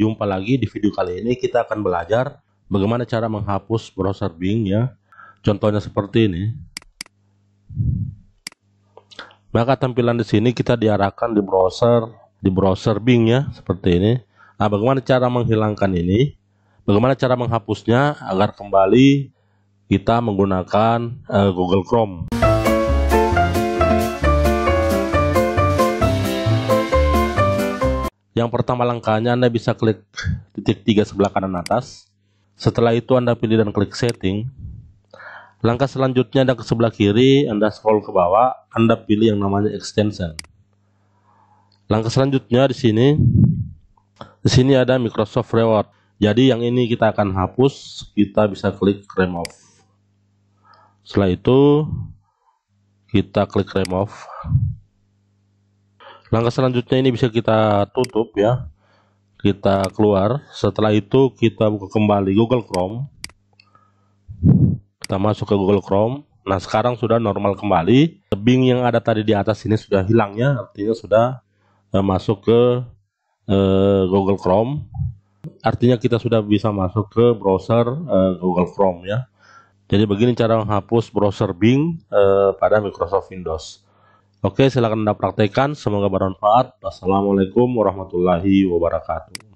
Jumpa lagi di video kali ini kita akan belajar bagaimana cara menghapus browser Bing ya. Contohnya seperti ini. Maka tampilan di sini kita diarahkan di browser di browser Bing ya seperti ini. Nah, bagaimana cara menghilangkan ini? Bagaimana cara menghapusnya agar kembali kita menggunakan uh, Google Chrome. Yang pertama langkahnya Anda bisa klik titik tiga sebelah kanan atas. Setelah itu Anda pilih dan klik setting. Langkah selanjutnya Anda ke sebelah kiri, Anda scroll ke bawah, Anda pilih yang namanya extension. Langkah selanjutnya di sini di sini ada Microsoft Reward. Jadi yang ini kita akan hapus, kita bisa klik remove. Setelah itu kita klik remove. Langkah selanjutnya ini bisa kita tutup ya. Kita keluar. Setelah itu kita buka kembali Google Chrome. Kita masuk ke Google Chrome. Nah, sekarang sudah normal kembali. Tebing yang ada tadi di atas ini sudah hilang ya, artinya sudah eh, masuk ke eh, Google Chrome. Artinya kita sudah bisa masuk ke browser eh, Google Chrome ya. Jadi begini cara menghapus browser Bing eh, pada Microsoft Windows. Oke, silakan Anda praktekkan. Semoga bermanfaat. Wassalamualaikum warahmatullahi wabarakatuh.